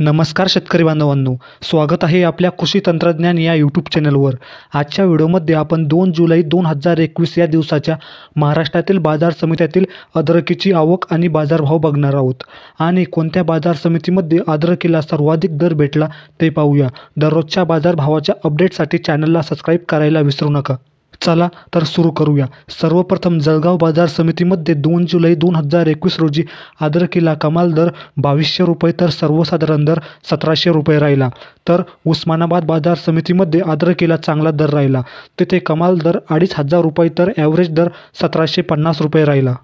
नमस्कार शेतकरी बांधवांनो स्वागत आहे आपल्या कृषी तंत्रज्ञान या यूट्यूब चॅनलवर आजच्या व्हिडिओमध्ये आपण दोन जुलै दोन हजार एकवीस या दिवसाच्या महाराष्ट्रातील बाजार समित्यातील अद्रकीची आवक आणि बाजारभाव बघणार आहोत आणि कोणत्या बाजार समितीमध्ये अद्रकीला सर्वाधिक दर भेटला ते पाहूया दररोजच्या बाजारभावाच्या अपडेटसाठी चॅनलला सबस्क्राईब करायला विसरू नका चला तर सुरू करूया सर्वप्रथम जळगाव बाजार समितीमध्ये दोन जुलै दोन हजार एकवीस रोजी आदर कमाल दर बावीसशे रुपये तर सर्वसाधारण दर सतराशे रुपये राहिला तर उस्मानाबाद बाजार समितीमध्ये आदर चांगला दर राहिला तिथे कमाल दर अडीच हजार रुपये तर ॲव्हरेज दर सतराशे पन्नास रुपये राहिला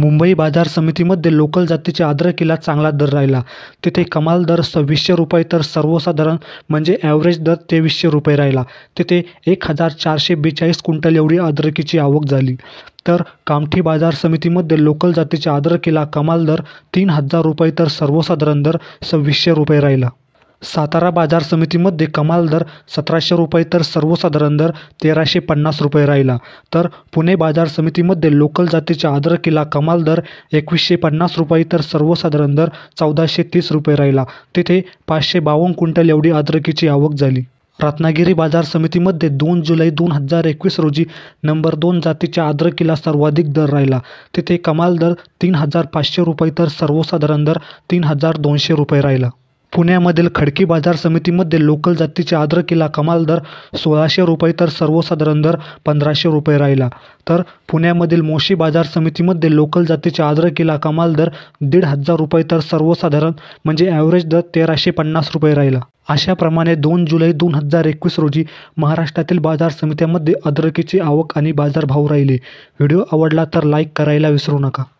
मुंबई बाजार समितीमध्ये लोकल जातीच्या अद्रकीला चांगला दर राहिला तिथे कमाल दर सव्वीसशे रुपये तर सर्वसाधारण म्हणजे ॲव्हरेज दर तेवीसशे रुपये राहिला तिथे एक हजार चारशे बेचाळीस क्विंटल एवढी आद्रकीची आवक झाली तर कामठी बाजार समितीमध्ये लोकल जातीच्या अद्रकीला कमाल दर तीन हजार रुपये तर सर्वसाधारण दर सव्वीसशे रुपये राहिला सातारा बाजार समितीमध्ये कमाल दर सतराशे रुपये तर सर्वसाधारण दर तेराशे पन्नास रुपये राहिला तर पुणे बाजार समितीमध्ये लोकल जातीच्या आदरकीला कमाल दर एकवीसशे पन्नास रुपये तर सर्वसाधारण दर चौदाशे तीस रुपये राहिला तिथे पाचशे बावन्न क्विंटल एवढी आदरकीची आवक झाली रत्नागिरी बाजार समितीमध्ये दोन जुलै दोन हजार एकवीस रोजी नंबर दोन जातीच्या अद्रकीला सर्वाधिक दर राहिला तिथे कमाल दर तीन हजार पाचशे रुपये तर सर्वसाधारण दर तीन हजार दोनशे रुपये राहिला पुण्यामधील खडकी बाजार समितीमध्ये लोकल जातीच्या आद्रकिला कमाल दर सोळाशे रुपये तर सर्वसाधारण दर पंधराशे रुपये राहिला तर पुण्यामधील मोशी बाजार समितीमध्ये लोकल जातीच्या आद्रकिला कमाल दर दीड हजार रुपये तर सर्वसाधारण म्हणजे ॲव्हरेज दर तेराशे पन्नास रुपये राहिला अशाप्रमाणे दोन जुलै दोन हजार एकवीस रोजी महाराष्ट्रातील बाजार समित्यांमध्ये अद्रकीची आवक आणि बाजारभाव राहिले व्हिडिओ आवडला तर लाईक करायला विसरू नका